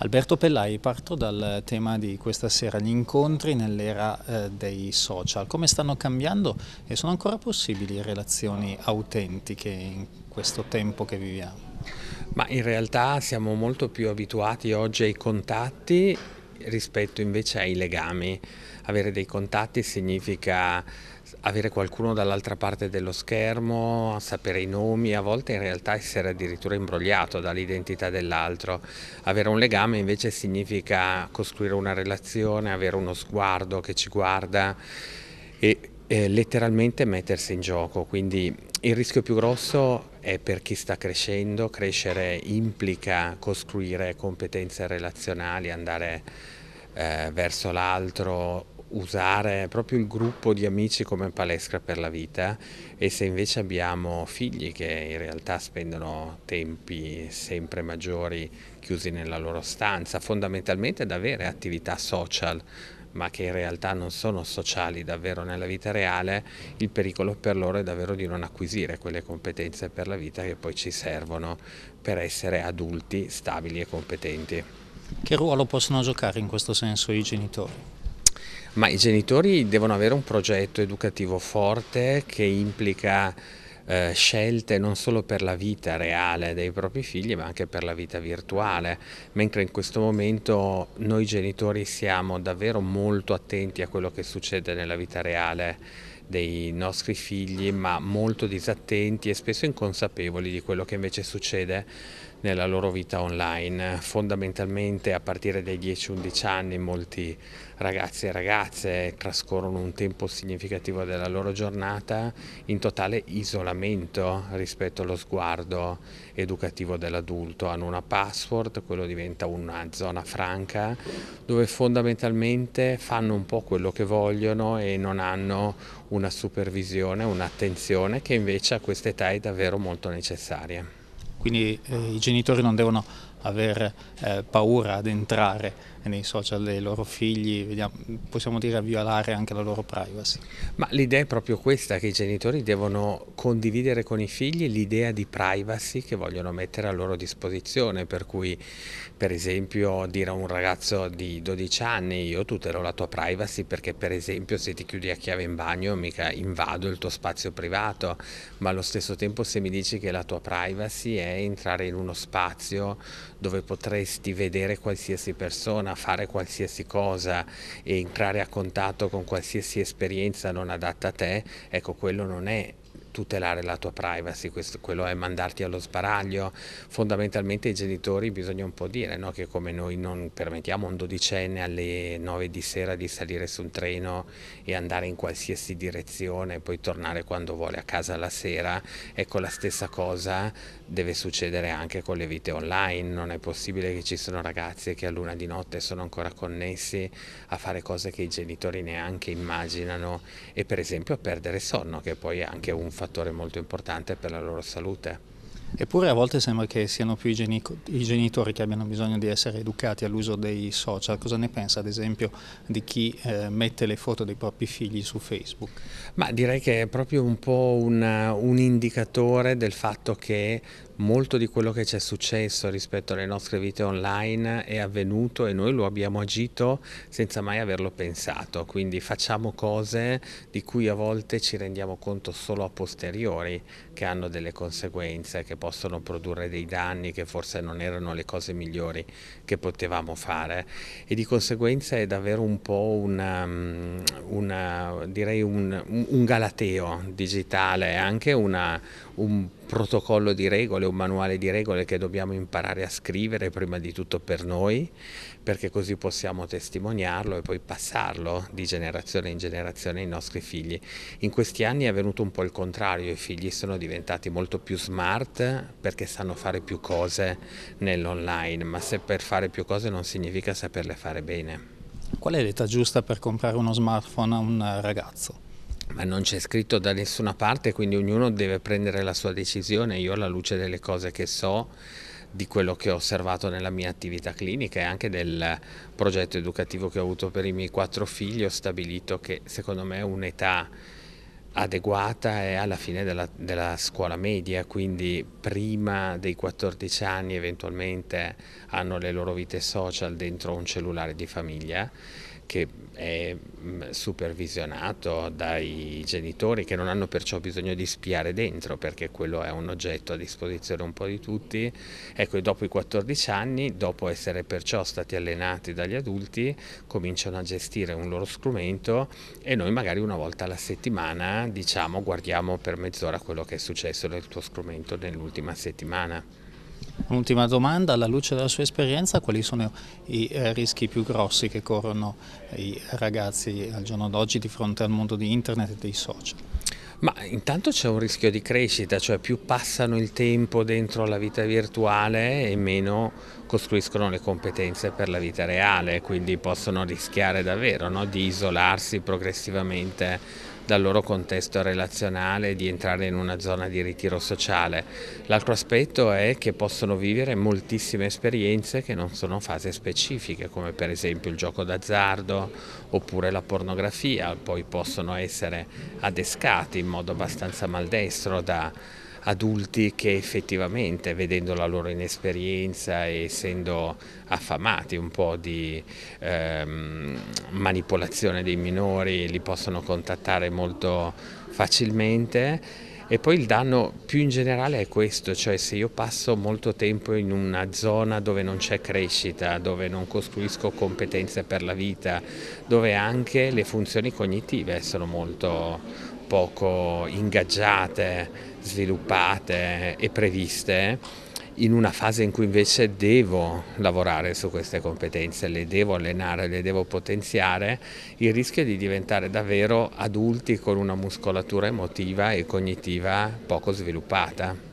Alberto Pellai, parto dal tema di questa sera, gli incontri nell'era eh, dei social, come stanno cambiando e sono ancora possibili relazioni autentiche in questo tempo che viviamo? Ma in realtà siamo molto più abituati oggi ai contatti rispetto invece ai legami. Avere dei contatti significa avere qualcuno dall'altra parte dello schermo, sapere i nomi, a volte in realtà essere addirittura imbrogliato dall'identità dell'altro. Avere un legame invece significa costruire una relazione, avere uno sguardo che ci guarda e eh, letteralmente mettersi in gioco. Quindi il rischio più grosso è per chi sta crescendo, crescere implica costruire competenze relazionali, andare eh, verso l'altro usare proprio il gruppo di amici come palestra per la vita e se invece abbiamo figli che in realtà spendono tempi sempre maggiori chiusi nella loro stanza, fondamentalmente ad avere attività social ma che in realtà non sono sociali davvero nella vita reale, il pericolo per loro è davvero di non acquisire quelle competenze per la vita che poi ci servono per essere adulti stabili e competenti. Che ruolo possono giocare in questo senso i genitori? Ma i genitori devono avere un progetto educativo forte che implica eh, scelte non solo per la vita reale dei propri figli ma anche per la vita virtuale, mentre in questo momento noi genitori siamo davvero molto attenti a quello che succede nella vita reale dei nostri figli ma molto disattenti e spesso inconsapevoli di quello che invece succede nella loro vita online. Fondamentalmente a partire dai 10-11 anni molti ragazzi e ragazze trascorrono un tempo significativo della loro giornata in totale isolamento rispetto allo sguardo educativo dell'adulto. Hanno una password, quello diventa una zona franca dove fondamentalmente fanno un po' quello che vogliono e non hanno una supervisione, un'attenzione che invece a questa età è davvero molto necessaria quindi eh, i genitori non devono avere eh, paura ad entrare nei social dei loro figli, vediamo, possiamo dire a violare anche la loro privacy. Ma l'idea è proprio questa, che i genitori devono condividere con i figli l'idea di privacy che vogliono mettere a loro disposizione, per cui per esempio dire a un ragazzo di 12 anni io tutelo la tua privacy perché per esempio se ti chiudi a chiave in bagno mica invado il tuo spazio privato, ma allo stesso tempo se mi dici che la tua privacy è entrare in uno spazio dove potresti vedere qualsiasi persona, fare qualsiasi cosa e entrare a contatto con qualsiasi esperienza non adatta a te, ecco quello non è tutelare la tua privacy, questo, quello è mandarti allo sbaraglio. Fondamentalmente ai genitori bisogna un po' dire no? che come noi non permettiamo a un dodicenne alle 9 di sera di salire su un treno e andare in qualsiasi direzione e poi tornare quando vuole a casa la sera, ecco la stessa cosa deve succedere anche con le vite online, non è possibile che ci sono ragazze che a luna di notte sono ancora connessi a fare cose che i genitori neanche immaginano e per esempio a perdere sonno che poi è anche un fattore fattore molto importante per la loro salute. Eppure a volte sembra che siano più i, genitori che abbiano bisogno di essere educati all'uso dei social. Cosa ne pensa ad esempio di chi eh, mette le foto dei propri figli su Facebook? Ma direi che è proprio un po' una, un indicatore del fatto che molto di quello che ci è successo rispetto alle nostre vite online è avvenuto e noi lo abbiamo agito senza mai averlo pensato, quindi facciamo cose di cui a volte ci rendiamo conto solo a posteriori che hanno delle conseguenze, che possono produrre dei danni che forse non erano le cose migliori che potevamo fare e di conseguenza è davvero un po' um, una, una, un, un, galateo digitale, anche una, un protocollo di regole, un manuale di regole che dobbiamo imparare a scrivere prima di tutto per noi, perché così possiamo testimoniarlo e poi passarlo di generazione in generazione ai nostri figli. In questi anni è avvenuto un po' il contrario, i figli sono diventati molto più smart perché sanno fare più cose nell'online, ma se per fare più cose non significa saperle fare bene. Qual è l'età giusta per comprare uno smartphone a un ragazzo? ma non c'è scritto da nessuna parte, quindi ognuno deve prendere la sua decisione. Io alla luce delle cose che so, di quello che ho osservato nella mia attività clinica e anche del progetto educativo che ho avuto per i miei quattro figli, ho stabilito che secondo me un'età adeguata è alla fine della, della, scuola media, quindi prima dei 14 anni eventualmente hanno le loro vite social dentro un cellulare di famiglia che è mm, supervisionato dai genitori che non hanno perciò bisogno di spiare dentro perché quello è un oggetto a disposizione un po' di tutti. Ecco, e dopo i 14 anni, dopo essere perciò stati allenati dagli adulti, cominciano a gestire un loro strumento e noi magari una volta alla settimana diciamo guardiamo per mezz'ora quello che è successo nel tuo strumento nell'ultima settimana. Un'ultima domanda, alla luce della sua esperienza, quali sono i eh, rischi più grossi che corrono i ragazzi al giorno d'oggi di fronte al mondo di internet e dei social? Ma intanto c'è un rischio di crescita, cioè più passano il tempo dentro la vita virtuale e meno costruiscono le competenze per la vita reale, quindi possono rischiare davvero no? di isolarsi progressivamente dal loro contesto relazionale di entrare in una zona di ritiro sociale. L'altro aspetto è che possono vivere moltissime esperienze che non sono fasi specifiche, come per esempio il gioco d'azzardo oppure la pornografia, poi possono essere adescati in modo abbastanza maldestro da adulti che effettivamente vedendo la loro inesperienza e essendo affamati un po' di ehm, manipolazione dei minori li possono contattare molto facilmente e poi il danno più in generale è questo, cioè se io passo molto tempo in una zona dove non c'è crescita, dove non costruisco competenze per la vita, dove anche le funzioni cognitive sono molto poco ingaggiate, sviluppate e previste in una fase in cui invece devo lavorare su queste competenze, le devo allenare, le devo potenziare, il rischio è di diventare davvero adulti con una muscolatura emotiva e cognitiva poco sviluppata.